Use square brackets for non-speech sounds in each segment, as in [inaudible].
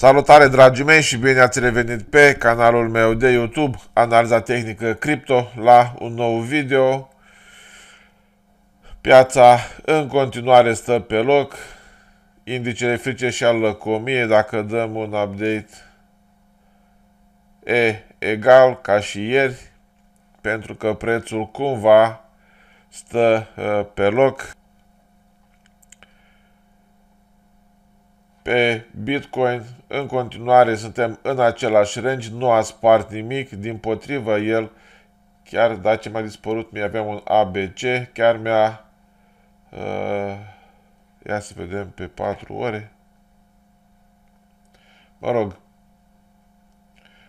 Salutare dragii mei și bine ați revenit pe canalul meu de YouTube, Analiza Tehnică Cripto, la un nou video. Piața în continuare stă pe loc, indicele frice și al lăcomiei, dacă dăm un update, e egal ca și ieri, pentru că prețul cumva stă uh, pe loc. pe Bitcoin. În continuare suntem în același range, nu a spart nimic, din potrivă el, chiar dacă ce mi-a dispărut, mi aveam un ABC, chiar mi-a... Uh, ia să vedem pe 4 ore. Mă rog,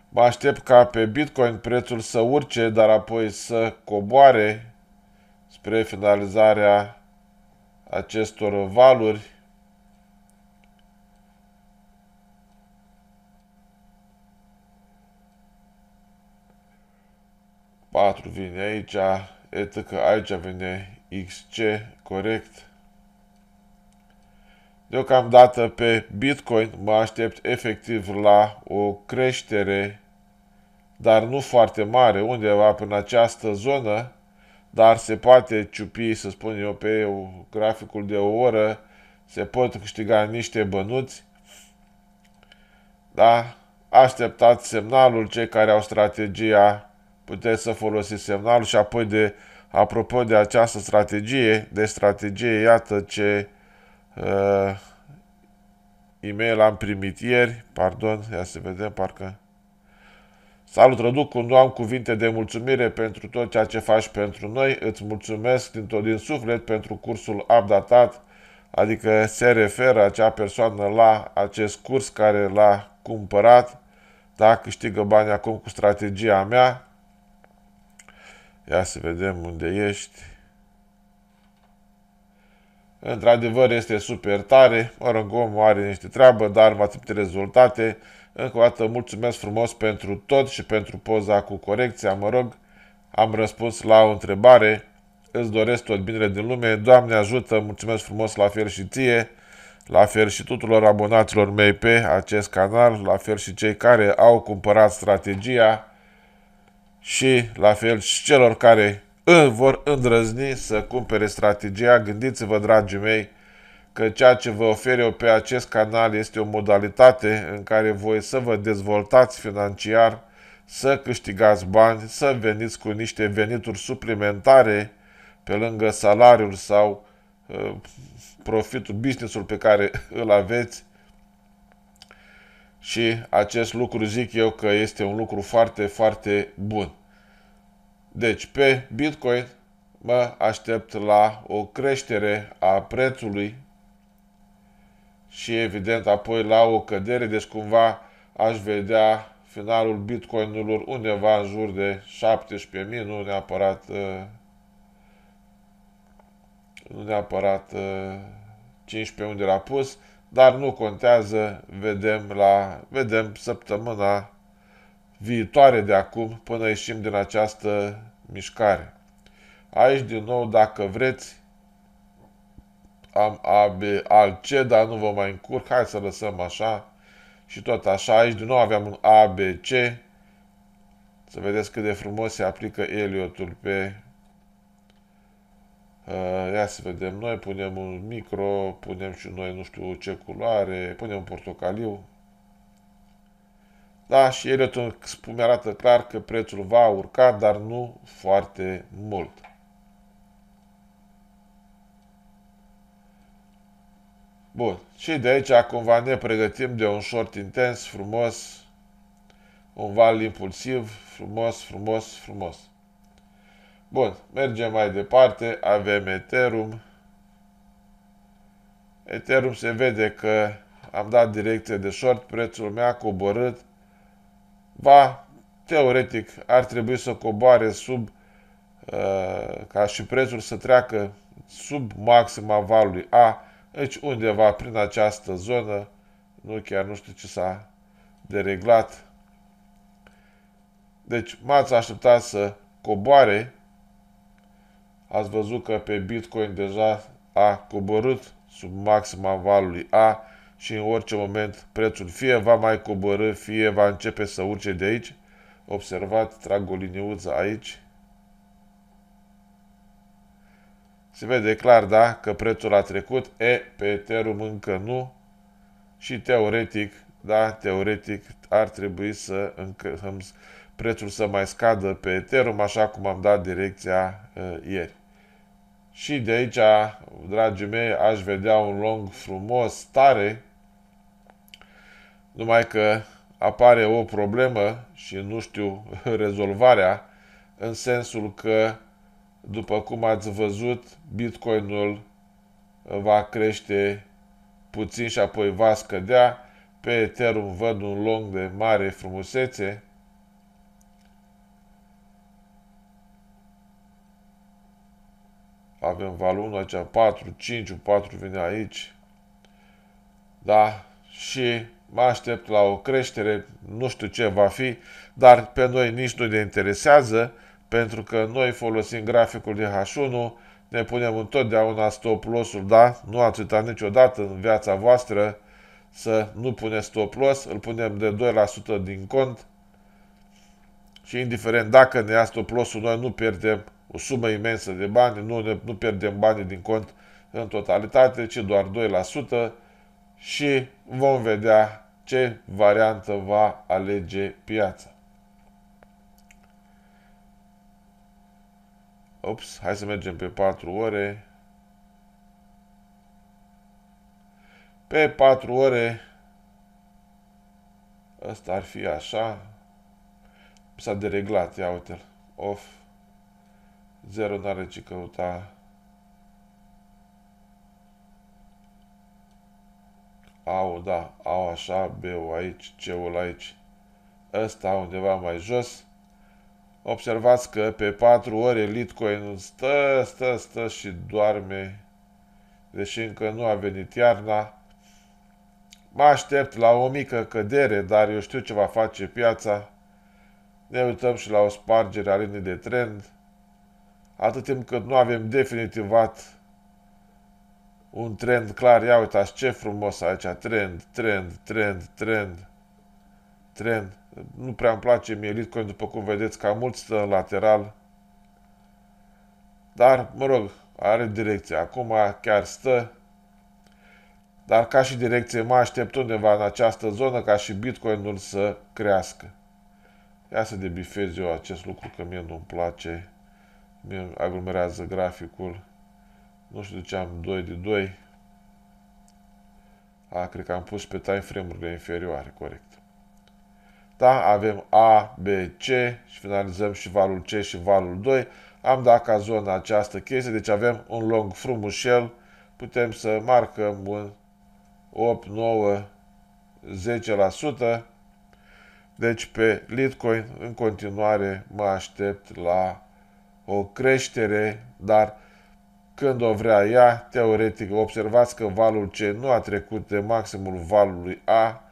mă aștept ca pe Bitcoin prețul să urce, dar apoi să coboare spre finalizarea acestor valuri 4 vine aici, că Aici vine XC, corect. Deocamdată pe Bitcoin mă aștept efectiv la o creștere, dar nu foarte mare, undeva până această zonă, dar se poate ciupi, să spun eu, pe graficul de o oră, se pot câștiga niște bănuți, da? Așteptați semnalul cei care au strategia puteți să folosiți semnalul și apoi de, apropo de această strategie, de strategie, iată ce uh, e-mail am primit ieri, pardon, ia să vedem, parcă... Salut, cu nu am cuvinte de mulțumire pentru tot ceea ce faci pentru noi. Îți mulțumesc din tot din suflet pentru cursul updatat, adică se referă acea persoană la acest curs care l-a cumpărat, da, câștigă bani acum cu strategia mea. Ia să vedem unde ești. Într-adevăr, este super tare. Mă rog, omul are niște treabă, dar vă aștept rezultate. Încă o dată, mulțumesc frumos pentru tot și pentru poza cu corecția. Mă rog, am răspuns la o întrebare. Îți doresc tot binele din lume. Doamne ajută, mulțumesc frumos la fel și ție. La fel și tuturor abonaților mei pe acest canal, la fel și cei care au cumpărat strategia și la fel și celor care vor îndrăzni să cumpere strategia. Gândiți-vă, dragii mei, că ceea ce vă ofer eu pe acest canal este o modalitate în care voi să vă dezvoltați financiar, să câștigați bani, să veniți cu niște venituri suplimentare pe lângă salariul sau uh, profitul, businessul pe care îl aveți. Și acest lucru zic eu că este un lucru foarte, foarte bun. Deci pe Bitcoin mă aștept la o creștere a prețului și evident apoi la o cădere, deci cumva aș vedea finalul bitcoinurilor undeva în jur de 17.000, nu neapărat uh, nu neapărat 15 uh, unde l-a pus, dar nu contează, vedem, la, vedem săptămâna viitoare de acum până ieșim din această mișcare. Aici, din nou, dacă vreți, am A, B, al C, dar nu vă mai încurc, hai să lăsăm așa. Și tot așa, aici din nou aveam un A, B, C. Să vedeți cât de frumos se aplică eliotul pe... Uh, ia să vedem, noi punem un micro, punem și noi nu știu ce culoare, punem un portocaliu, da, și el spune, arată clar că prețul va urca, dar nu foarte mult. Bun. Și de aici cumva ne pregătim de un short intens, frumos, un val impulsiv, frumos, frumos, frumos. Bun, mergem mai departe, avem Ethereum. Ethereum se vede că am dat direcție de short, prețul mi a coborât Va teoretic, ar trebui să coboare sub, uh, ca și prețul să treacă sub maxima valului A, deci undeva prin această zonă, nu chiar nu știu ce s-a dereglat. Deci m-ați așteptat să coboare. Ați văzut că pe Bitcoin deja a coborât sub maxima valului A și în orice moment prețul fie va mai coborâ, fie va începe să urce de aici. Observat, trag o liniuță aici. Se vede clar, da, că prețul a trecut, e, pe Ethereum încă nu și teoretic, da, teoretic ar trebui să încă, prețul să mai scadă pe Ethereum, așa cum am dat direcția uh, ieri. Și de aici, dragii mei, aș vedea un long frumos, tare, numai că apare o problemă și nu știu [laughs] rezolvarea, în sensul că, după cum ați văzut, Bitcoinul va crește puțin și apoi va scădea. Pe Ethereum văd un long de mare frumusețe. Avem valul aici 4, 5, 4 vine aici. Da? Și mă aștept la o creștere, nu știu ce va fi, dar pe noi nici nu ne interesează, pentru că noi folosim graficul de H1, ne punem întotdeauna stop loss-ul, da? Nu ați uitat niciodată în viața voastră să nu puneți stop loss, îl punem de 2% din cont și indiferent dacă ne ia stop loss-ul, noi nu pierdem o sumă imensă de bani, nu, ne, nu pierdem banii din cont în totalitate, ci doar 2%, și vom vedea ce variantă va alege piața. Ops, hai să mergem pe 4 ore. Pe 4 ore, ăsta ar fi așa, s-a dereglat, ia uite-l, off, Zero n-are ce căuta, Au da, au așa, B-ul aici, C-ul aici, ăsta undeva mai jos. Observați că pe 4 ore litcoin stă, stă, stă și doarme, deși încă nu a venit iarna. Mă aștept la o mică cădere, dar eu știu ce va face piața. Ne uităm și la o spargere a linii de trend. Atât timp cât nu avem definitivat un trend clar. Ia uitați ce frumos aici. Trend, trend, trend, trend, trend. Nu prea îmi place mie Litecoin, după cum vedeți, ca mult stă lateral. Dar, mă rog, are direcție. Acum chiar stă. Dar ca și direcție mă aștept undeva în această zonă ca și Bitcoinul să crească. Ia să debifez eu acest lucru că mie nu-mi place. Mie aglomerează graficul nu știu de ce am 2 de 2. A, cred că am pus pe time frame-urile inferioare, corect. Da, avem A, B, C și finalizăm și valul C și valul 2. Am dat ca zona această chestie, deci avem un long frumușel. Putem să marcăm un 8, 9, 10%. Deci pe Litecoin în continuare mă aștept la o creștere, dar când o vrea ea, teoretic observați că valul C nu a trecut de maximul valului A,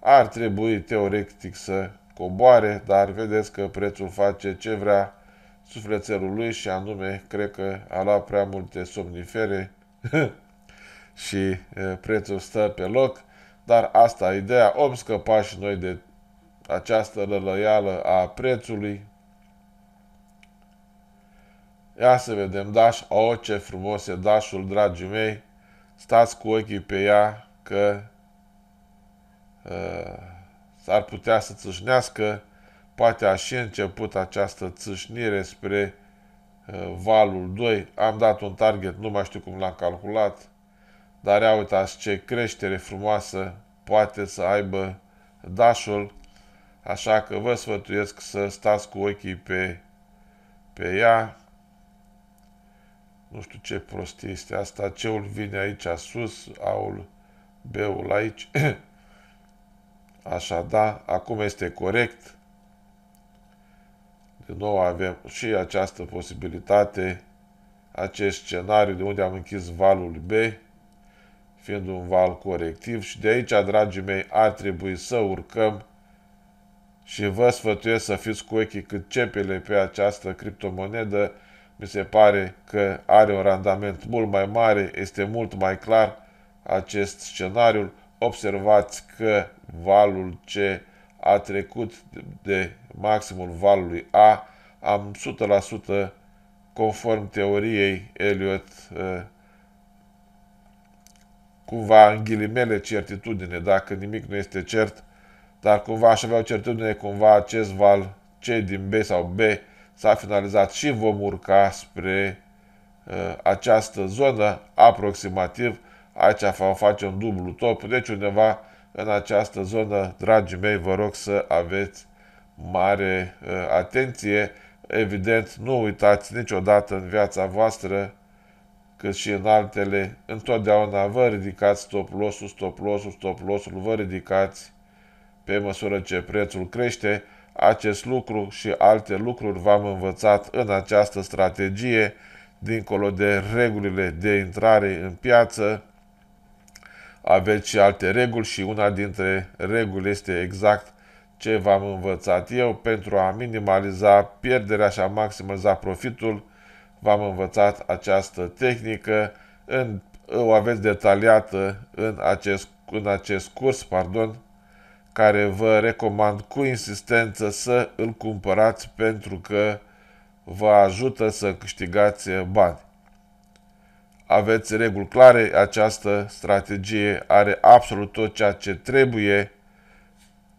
ar trebui teoretic să coboare, dar vedeți că prețul face ce vrea sufletelul lui și anume, cred că a luat prea multe somnifere [laughs] și prețul stă pe loc, dar asta e ideea, om scăpa și noi de această lălăială a prețului, Ia să vedem, Daș, o, oh, ce frumos e Dașul, dragii mei. Stați cu ochii pe ea că uh, s-ar putea să țâșnească. Poate a și început această țâșnire spre uh, valul 2. Am dat un target, nu mai știu cum l-am calculat. Dar ia uitați ce creștere frumoasă poate să aibă Dașul. Așa că vă sfătuiesc să stați cu ochii pe, pe ea nu știu ce prostie este asta. Ceul vine aici sus, aul, beul aici. [clears throat] Așa, da, acum este corect. Din nou avem și această posibilitate, acest scenariu de unde am închis valul B, fiind un val corectiv și de aici, dragii mei, ar trebui să urcăm și vă sfătuiesc să fiți cu ochii cât cepele pe această criptomonedă mi se pare că are un randament mult mai mare, este mult mai clar acest scenariu. Observați că valul C a trecut de maximul valului A. Am 100% conform teoriei Elliot ă, cumva în ghilimele certitudine, dacă nimic nu este cert, dar cumva aș avea o certitudine, cumva acest val C din B sau B s-a finalizat și vom urca spre uh, această zonă aproximativ. Aici vom face un dublu top, deci undeva în această zonă, dragii mei, vă rog să aveți mare uh, atenție. Evident, nu uitați niciodată în viața voastră, cât și în altele, întotdeauna vă ridicați stop loss-ul, stop loss-ul, stop loss-ul, vă ridicați pe măsură ce prețul crește, acest lucru și alte lucruri v-am învățat în această strategie, dincolo de regulile de intrare în piață, aveți și alte reguli și una dintre reguli este exact ce v-am învățat eu pentru a minimaliza pierderea și a maximiza profitul. V-am învățat această tehnică, în, o aveți detaliată în acest, în acest curs, pardon, care vă recomand cu insistență să îl cumpărați pentru că vă ajută să câștigați bani. Aveți reguli clare, această strategie are absolut tot ceea ce trebuie,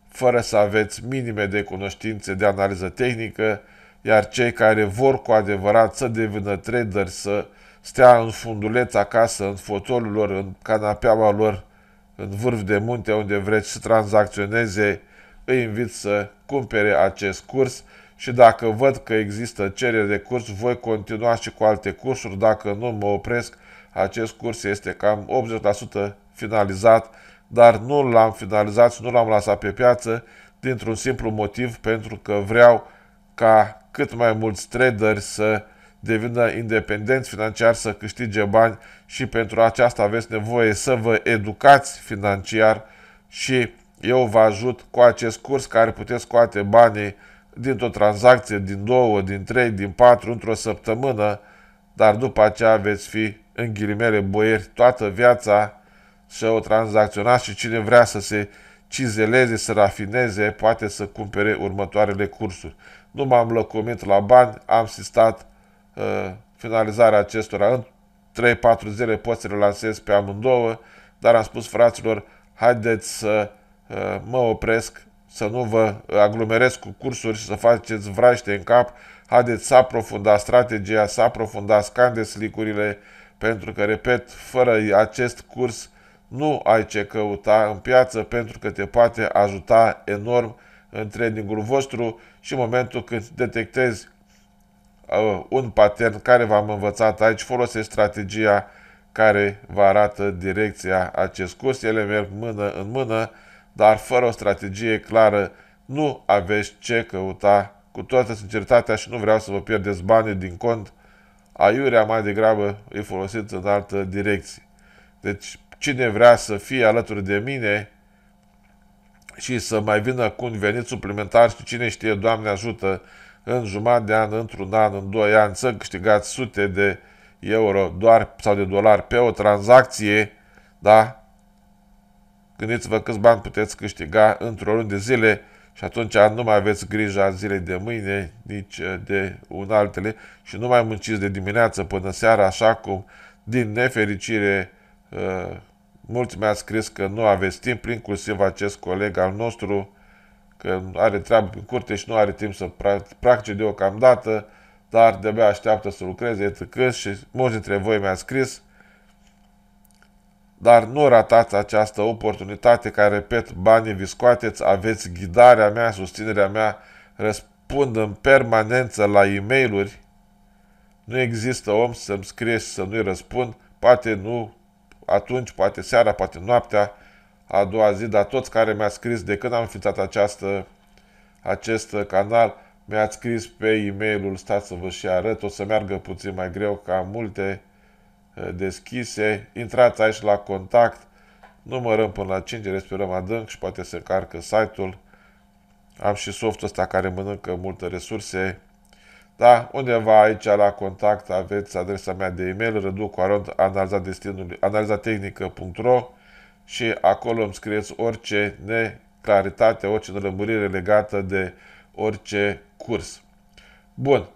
fără să aveți minime de cunoștințe de analiză tehnică, iar cei care vor cu adevărat să devină trader, să stea în funduleț acasă, în fotolul lor, în canapeaua lor, în vârf de munte unde vreți să tranzacționeze, îi invit să cumpere acest curs și dacă văd că există cerere de curs, voi continua și cu alte cursuri. Dacă nu mă opresc, acest curs este cam 80% finalizat, dar nu l-am finalizat și nu l-am lăsat pe piață dintr-un simplu motiv, pentru că vreau ca cât mai mulți traderi să devină independenți financiar să câștige bani și pentru aceasta aveți nevoie să vă educați financiar și eu vă ajut cu acest curs care puteți scoate banii dintr-o tranzacție, din două, din trei, din patru, într-o săptămână, dar după aceea veți fi în ghilimele boieri toată viața să o tranzacționați și cine vrea să se cizeleze, să rafineze, poate să cumpere următoarele cursuri. Nu m-am lăcomit la bani, am sistat Uh, finalizarea acestora. În 3-4 zile pot să le lansez pe amândouă, dar am spus fraților, haideți să uh, mă opresc, să nu vă aglomerez cu cursuri și să faceți vraște în cap, haideți să aprofundați strategia, să aprofundați candeslicurile, pentru că, repet, fără acest curs nu ai ce căuta în piață pentru că te poate ajuta enorm în trainingul vostru și în momentul când detectezi un patern care v-am învățat aici, folosești strategia care vă arată direcția acest curs. Ele merg mână în mână, dar fără o strategie clară nu aveți ce căuta cu toată sinceritatea și nu vreau să vă pierdeți banii din cont. Aiurea mai degrabă îi folosiți în altă direcție. Deci cine vrea să fie alături de mine și să mai vină cu un venit suplimentar și cine știe, Doamne ajută, în jumătate de an, într-un an, în doi ani, să câștigați sute de euro doar sau de dolari pe o tranzacție, da? Gândiți-vă câți bani puteți câștiga într-o lună de zile și atunci nu mai aveți grijă a zilei de mâine, nici uh, de un altele și nu mai munciți de dimineață până seara, așa cum, din nefericire, uh, mulți mi-a scris că nu aveți timp, inclusiv acest coleg al nostru, că are treabă pe curte și nu are timp să practice deocamdată, dar de-abia așteaptă să lucreze, etc. și mulți dintre voi mi-a scris, dar nu ratați această oportunitate care, repet, banii vi scoateți, aveți ghidarea mea, susținerea mea, răspund în permanență la e mail nu există om să-mi scrie și să nu-i răspund, poate nu atunci, poate seara, poate noaptea, a doua zi, dar toți care mi-a scris de când am înființat această, acest canal, mi-ați scris pe e-mailul, stați să vă și arăt, o să meargă puțin mai greu, ca multe uh, deschise. Intrați aici la contact, numărăm până la 5, respirăm adânc și poate se încarcă site-ul. Am și softul ăsta care mănâncă multe resurse. Da, undeva aici la contact aveți adresa mea de e-mail, răducuarondanalizatehnică.ro și acolo îmi scrieți orice neclaritate, orice nelămurire legată de orice curs. Bun.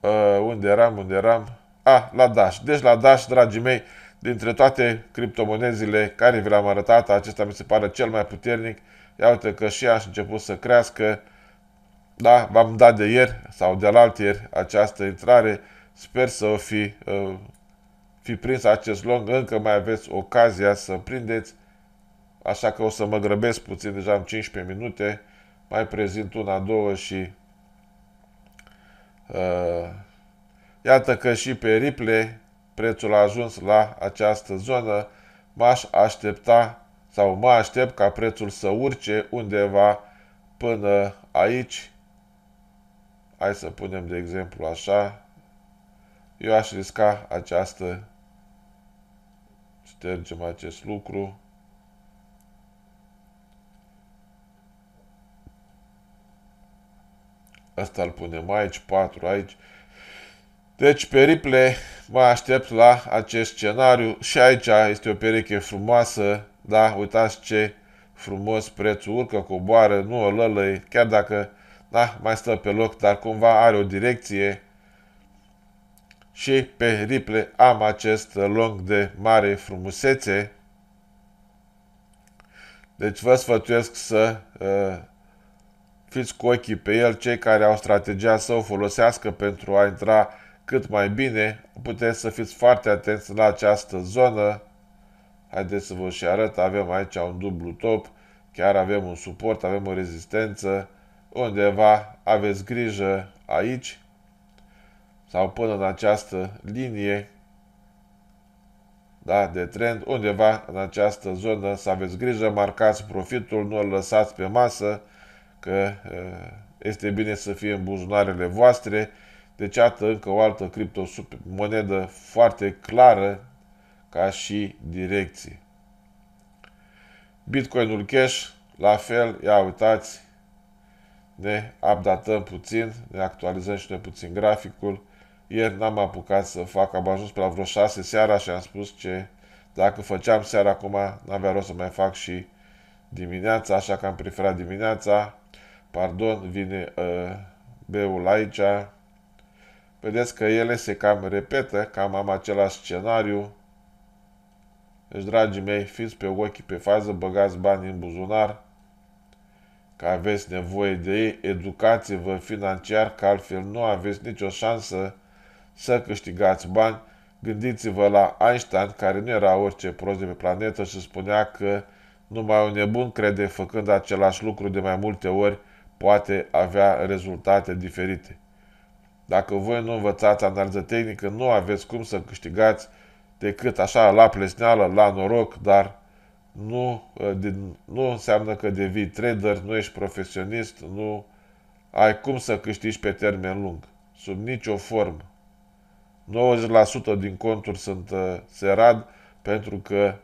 Uh, unde eram, unde eram? Ah, la Dash. Deci la Dash, dragii mei, dintre toate criptomonezile care vi le-am arătat, acesta mi se pare cel mai puternic. Ia uite că și aș început să crească. Da, v-am dat de ieri sau de altieri ieri această intrare. Sper să o fi uh, fi prins acest long, încă mai aveți ocazia să prindeți, așa că o să mă grăbesc puțin, deja am 15 minute, mai prezint una, două și uh, iată că și pe Riple prețul a ajuns la această zonă, m-aș aștepta sau mă aștept ca prețul să urce undeva până aici. Hai să punem de exemplu așa. Eu aș risca această Ștergem acest lucru. Asta îl punem aici, 4 aici. Deci, periple, mă aștept la acest scenariu și aici este o pereche frumoasă, da? Uitați ce frumos prețul urcă, coboară, nu o lălăi, chiar dacă, da, mai stă pe loc, dar cumva are o direcție, și pe Riple am acest long de mare frumusețe. Deci vă sfătuiesc să uh, fiți cu ochii pe el. Cei care au strategia să o folosească pentru a intra cât mai bine, puteți să fiți foarte atenți la această zonă. Haideți să vă și arăt. Avem aici un dublu top, chiar avem un suport, avem o rezistență. Undeva aveți grijă aici sau până în această linie da, de trend, undeva în această zonă să aveți grijă, marcați profitul, nu îl lăsați pe masă, că este bine să fie în buzunarele voastre. Deci, atât încă o altă cripto monedă foarte clară ca și direcție. Bitcoinul Cash, la fel, ia uitați, ne updatăm puțin, ne actualizăm și noi puțin graficul ieri n-am apucat să fac, am ajuns pe la vreo 6 seara și am spus ce dacă făceam seara acum, n-avea rost să mai fac și dimineața, așa că am preferat dimineața. Pardon, vine uh, beul aici. Vedeți că ele se cam repetă, cam am același scenariu. Deci, dragii mei, fiți pe ochi, pe fază, băgați bani în buzunar, că aveți nevoie de ei, educați-vă financiar, că altfel nu aveți nicio șansă să câștigați bani. Gândiți-vă la Einstein, care nu era orice prost de pe planetă și spunea că numai un nebun crede făcând același lucru de mai multe ori poate avea rezultate diferite. Dacă voi nu învățați analiză tehnică, nu aveți cum să câștigați decât așa la plesneală, la noroc, dar nu, uh, nu înseamnă că devii trader, nu ești profesionist, nu ai cum să câștigi pe termen lung, sub nicio formă. 90% din conturi sunt uh, serad pentru că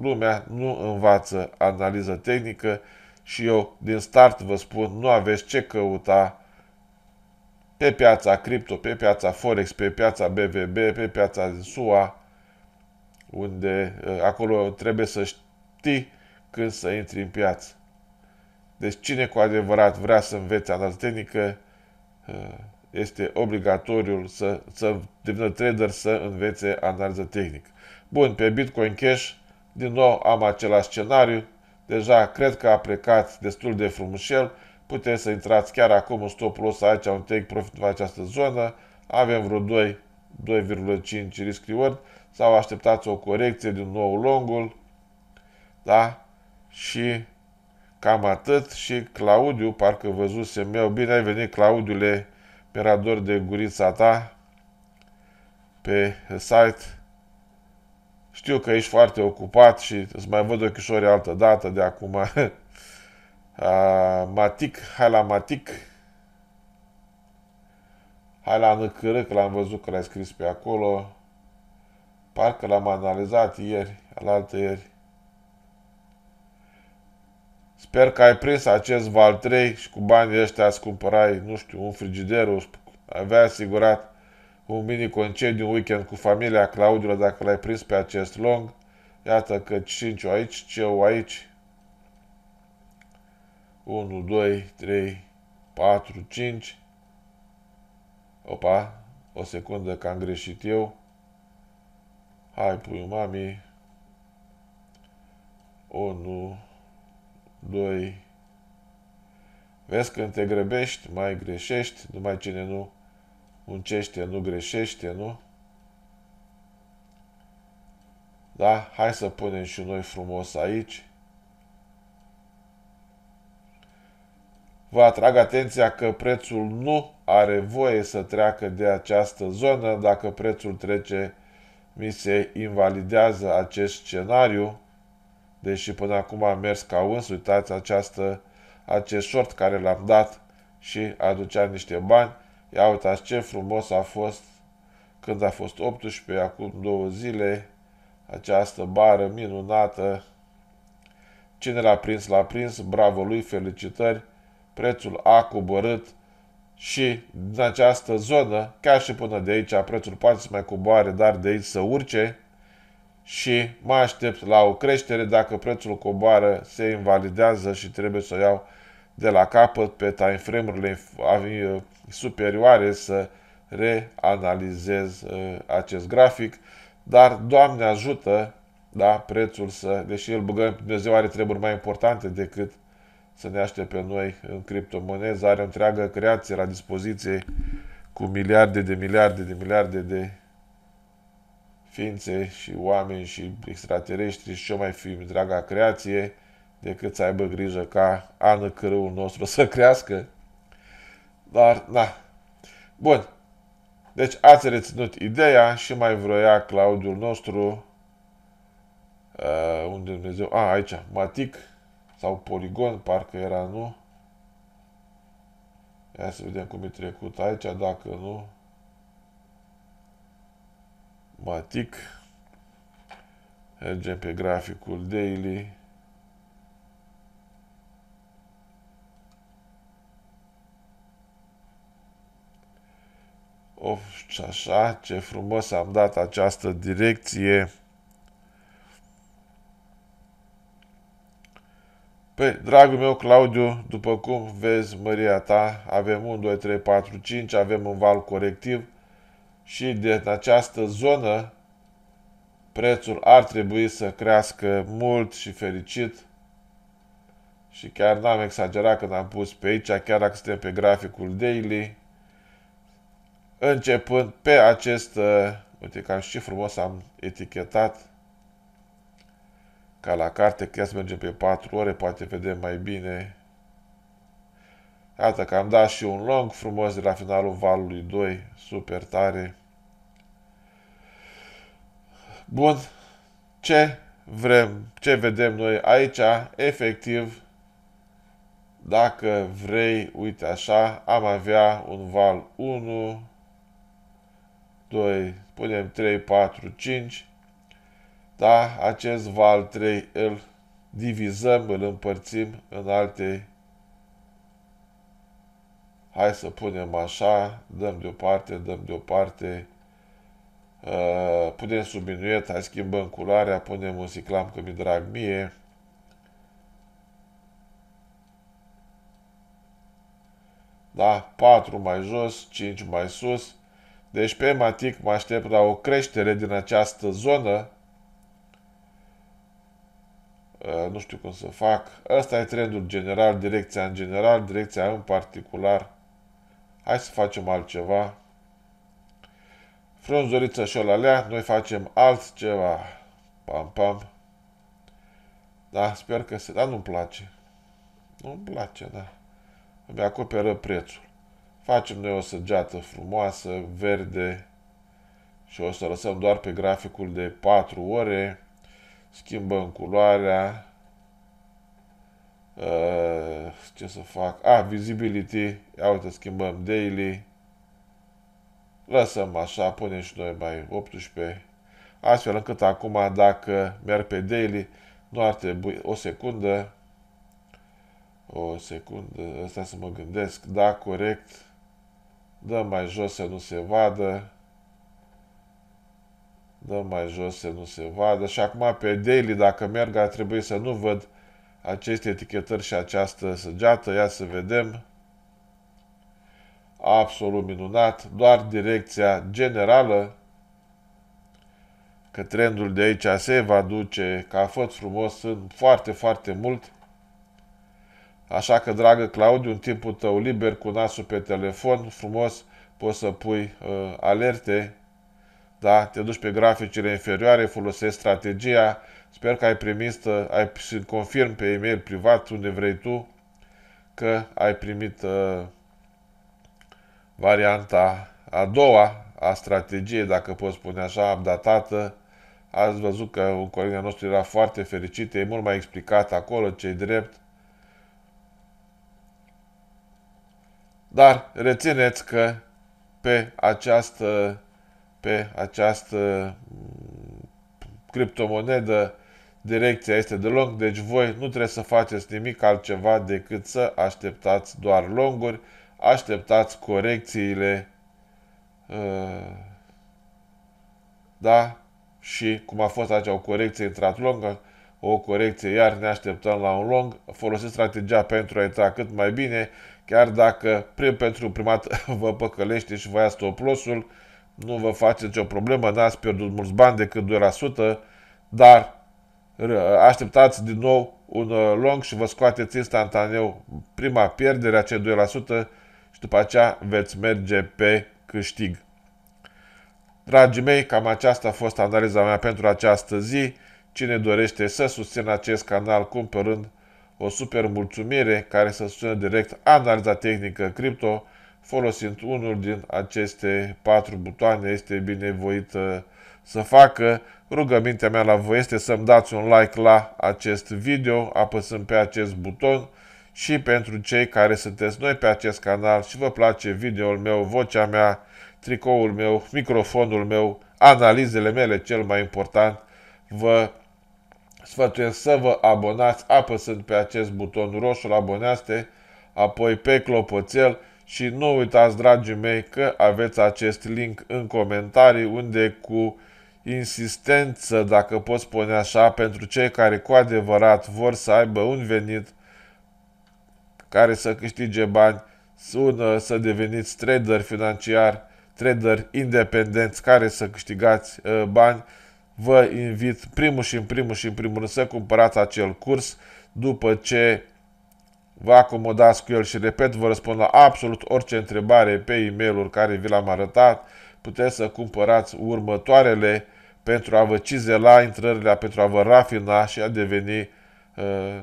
lumea nu învață analiză tehnică și eu din start vă spun, nu aveți ce căuta pe piața cripto, pe piața Forex, pe piața BVB, pe piața din SUA, unde uh, acolo trebuie să știi când să intri în piață. Deci cine cu adevărat vrea să învețe analiză tehnică, uh, este obligatoriu să, să devină trader să învețe analiză tehnică. Bun, pe Bitcoin Cash, din nou am același scenariu, deja cred că a plecat destul de frumușel, puteți să intrați chiar acum în stop loss aici, un take profit în această zonă, avem vreo 2, 2,5 risk reward sau așteptați o corecție din nou longul, da? Și cam atât și Claudiu, parcă văzusem eu, bine ai venit Claudiule era dor de gurița ta pe site. Știu că ești foarte ocupat și îți mai văd ochișorii altă dată de acum. [laughs] A, matic, hai la Matic. Hai la Năcâră, că l-am văzut că l-ai scris pe acolo. Parcă l-am analizat ieri, alaltă ieri. Sper că ai prins acest val 3 și cu banii ăștia îți cumpărai, nu știu, un frigider, avea asigurat un mini concediu un weekend cu familia Claudiu dacă l-ai prins pe acest long. Iată că 5 aici, ce o aici. 1, 2, 3, 4, 5. Opa, o secundă că am greșit eu. Hai, pui mami. 1, 2. Vezi când te grăbești, mai greșești, numai cine nu muncește, nu greșește, nu? Da? Hai să punem și noi frumos aici. Vă atrag atenția că prețul nu are voie să treacă de această zonă. Dacă prețul trece, mi se invalidează acest scenariu deși până acum am mers ca uns, uitați această, acest short care l-am dat și aducea niște bani. Ia uitați ce frumos a fost când a fost 18, acum două zile, această bară minunată. Cine l-a prins, l-a prins, bravo lui, felicitări, prețul a coborât și din această zonă, chiar și până de aici, prețul poate să mai coboare, dar de aici să urce, și mă aștept la o creștere dacă prețul coboară, se invalidează și trebuie să o iau de la capăt pe timeframe-urile eh, superioare să reanalizez eh, acest grafic, dar Doamne ajută da, prețul să, deși îl băgăm, Dumnezeu are treburi mai importante decât să ne aștepte pe noi în criptomonezi, are o întreagă creație la dispoziție cu miliarde de miliarde de miliarde de ființe și oameni și extraterestri și ce mai fi, draga creație, decât să aibă grijă ca ană cărâul nostru să crească. Dar, da. Bun. Deci ați reținut ideea și mai vroia Claudiul nostru uh, unde Dumnezeu... A, aici, matic sau poligon, parcă era, nu? Ia să vedem cum e trecut aici, dacă nu... Matic. Mergem pe graficul daily. Of, și așa, ce frumos am dat această direcție. Păi, dragul meu, Claudiu, după cum vezi, măria ta, avem 1, 2, 3, 4, 5, avem un val corectiv, și de această zonă prețul ar trebui să crească mult și fericit și chiar n-am exagerat când am pus pe aici, chiar dacă suntem pe graficul daily, începând pe acest, uh, uite cam și frumos am etichetat, ca la carte, chiar să mergem pe 4 ore, poate vedem mai bine Iată că am dat și un long frumos de la finalul valului 2, super tare. Bun, ce vrem, ce vedem noi aici, efectiv, dacă vrei, uite așa, am avea un val 1, 2, punem 3, 4, 5, da, acest val 3 îl divizăm, îl împărțim în alte hai să punem așa, dăm deoparte, dăm deoparte, uh, punem sub minuet, hai schimbăm culoarea, punem un siclam că mi drag mie. Da? 4 mai jos, 5 mai sus. Deci pe matic mă aștept la o creștere din această zonă. Uh, nu știu cum să fac. Asta e trendul general, direcția în general, direcția în particular hai să facem altceva. Frunzuriță și olalea, noi facem altceva. Pam, pam. Da, sper că se... Da, nu-mi place. Nu-mi place, da. Îmi acoperă prețul. Facem noi o săgeată frumoasă, verde și o să lăsăm doar pe graficul de 4 ore. Schimbăm culoarea. Uh, ce să fac? ah, visibility. Ia uite, schimbăm daily. Lăsăm așa, punem și noi mai 18. Astfel încât acum, dacă merg pe daily, nu ar trebui o secundă. O secundă, asta să mă gândesc. Da, corect. Dăm mai jos să nu se vadă. Dăm mai jos să nu se vadă. Și acum pe daily, dacă merg, ar trebui să nu văd aceste etichetări și această săgeată. Ia să vedem. Absolut minunat. Doar direcția generală că trendul de aici se va duce, că a fost frumos, sunt foarte, foarte mult. Așa că, dragă Claudiu, în timpul tău liber, cu nasul pe telefon, frumos, poți să pui uh, alerte, da? te duci pe graficile inferioare, folosești strategia, Sper că ai primit, uh, ai, și confirm pe e-mail privat unde vrei tu că ai primit uh, varianta a doua a strategiei, dacă pot spune așa, updatată. Uh. Ați văzut că un coleg al nostru era foarte fericit, e mult mai explicat acolo ce drept. Dar rețineți că pe această, pe această criptomonedă, direcția este de long, deci voi nu trebuie să faceți nimic altceva decât să așteptați doar longuri, așteptați corecțiile, uh, da? Și cum a fost aici o corecție intrat longă, o corecție, iar ne așteptăm la un lung, folosiți strategia pentru a intra cât mai bine, chiar dacă prim, pentru primat [laughs] vă păcălește și vă ia stop loss-ul, nu vă face nicio problemă, n-ați pierdut mulți bani decât 2%, dar așteptați din nou un uh, long și vă scoateți instantaneu prima pierdere, acei 2% și după aceea veți merge pe câștig. Dragii mei, cam aceasta a fost analiza mea pentru această zi. Cine dorește să susțină acest canal cumpărând o super mulțumire care să susțină direct analiza tehnică cripto, folosind unul din aceste patru butoane, este binevoită să facă. Rugămintea mea la voi este să-mi dați un like la acest video, apăsând pe acest buton și pentru cei care sunteți noi pe acest canal și vă place videoul meu, vocea mea, tricoul meu, microfonul meu, analizele mele, cel mai important, vă sfătuiesc să vă abonați apăsând pe acest buton roșu, abonează apoi pe clopoțel și nu uitați, dragii mei, că aveți acest link în comentarii unde cu insistență, dacă pot spune așa, pentru cei care cu adevărat vor să aibă un venit care să câștige bani, sună să deveniți trader financiar, trader independenți care să câștigați ă, bani, vă invit primul și în primul și în primul rând să cumpărați acel curs după ce Vă acomodați cu el și, repet, vă răspund la absolut orice întrebare pe e mail care vi l-am arătat. Puteți să cumpărați următoarele pentru a vă cizela intrările, pentru a vă rafina și a deveni uh,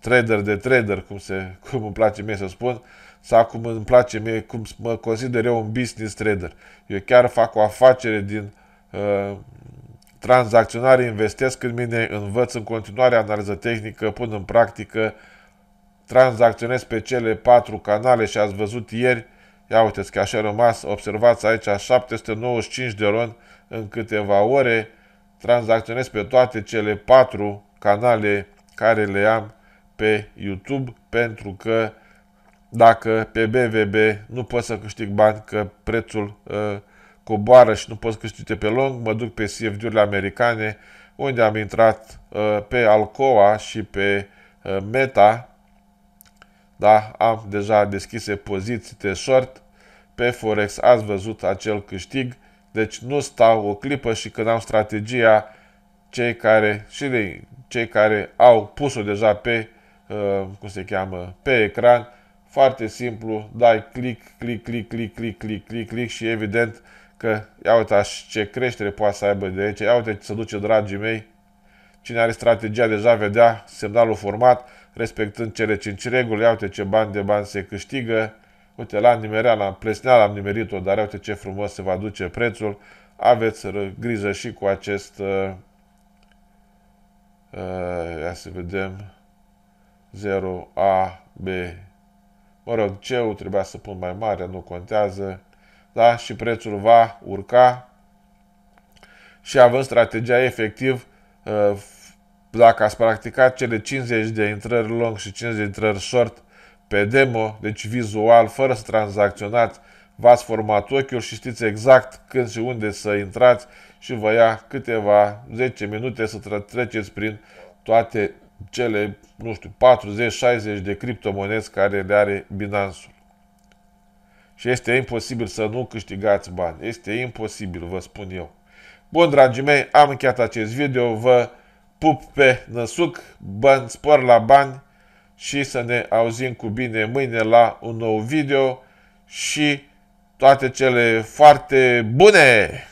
trader de trader, cum, se, [laughs] cum îmi place mie să spun, sau cum îmi place mie, cum mă consider eu un business trader. Eu chiar fac o afacere din uh, tranzacționare, investesc în mine, învăț în continuare analiză tehnică, pun în practică uh, tranzacționez pe cele patru canale și ați văzut ieri, ia uiteți că așa a rămas, observați aici 795 de ron în câteva ore, tranzacționez pe toate cele patru canale care le am pe YouTube pentru că dacă pe BVB nu pot să câștig bani, că prețul uh, coboară și nu pot să câștige pe long, mă duc pe CFD-urile americane, unde am intrat uh, pe Alcoa și pe uh, Meta, da, am deja deschise poziții de short pe Forex, ați văzut acel câștig, deci nu stau o clipă și când am strategia, cei care, și de, cei care au pus-o deja pe, uh, cum se cheamă, pe ecran, foarte simplu, dai click, click, click, click, click, click, click, click și evident că ia uitați ce creștere poate să aibă de aici, ia uite ce se duce, dragii mei, cine are strategia deja vedea semnalul format, respectând cele cinci reguli, uite ce bani de bani se câștigă, uite, la nimerea, la plesneala am nimerit-o, dar uite ce frumos se va duce prețul, aveți grijă și cu acest, uh, uh, ia să vedem, 0A, B, mă rog, C-ul trebuia să pun mai mare, nu contează, da, și prețul va urca și având strategia efectiv uh, dacă ați practicat cele 50 de intrări long și 50 de intrări short pe demo, deci vizual, fără să tranzacționați, v-ați format ochiul și știți exact când și unde să intrați și vă ia câteva 10 minute să treceți prin toate cele, nu știu, 40-60 de criptomonezi care le are Binance-ul. Și este imposibil să nu câștigați bani. Este imposibil, vă spun eu. Bun, dragii mei, am încheiat acest video. Vă pup pe năsuc, bani, spor la bani și să ne auzim cu bine mâine la un nou video și toate cele foarte bune!